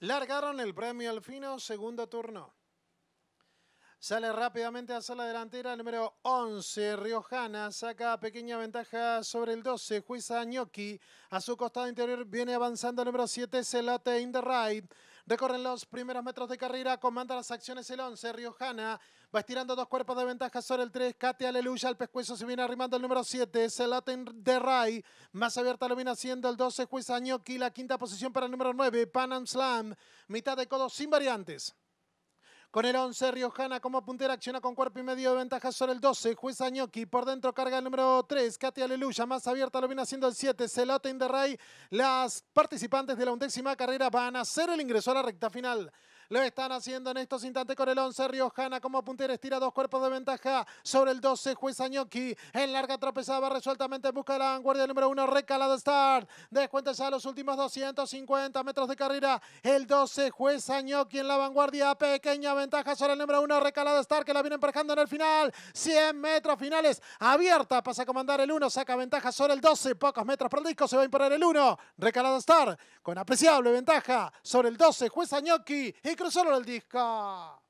Largaron el premio al fino, segundo turno. Sale rápidamente hacia la delantera el número 11, Riojana. Saca pequeña ventaja sobre el 12, Juiza Gnocchi. A su costado interior viene avanzando el número 7, Celate in the right. Recorren los primeros metros de carrera, comanda las acciones el 11, Riojana. Va estirando dos cuerpos de ventaja sobre el 3, Katy Aleluya, el pescuezo se viene arrimando el número 7, es el de Ray. Más abierta lo viene haciendo el 12, Juez Añoki, la quinta posición para el número 9, Panam Slam. Mitad de codo sin variantes. Con el 11, Riojana como puntera acciona con cuerpo y medio de ventaja sobre el 12. Juez Añoki por dentro carga el número 3. Katy Aleluya más abierta lo viene haciendo el 7. Celota Inderray. Las participantes de la undécima carrera van a hacer el ingreso a la recta final. Lo están haciendo en estos instantes con el 11. Riojana como puntero, estira dos cuerpos de ventaja sobre el 12. Juez Añoqui en larga tropezada resueltamente busca la vanguardia, número 1. Recalada Start. Descuenta a los últimos 250 metros de carrera. El 12. Juez Añoqui en la vanguardia. Pequeña ventaja sobre el número 1. Recalada Star que la viene emparejando en el final. 100 metros finales. Abierta. Pasa a comandar el 1. Saca ventaja sobre el 12. Pocos metros por el disco. Se va a imponer el 1. Recalada Star con apreciable ventaja sobre el 12. Juez Añoki, y Microsoft del disco.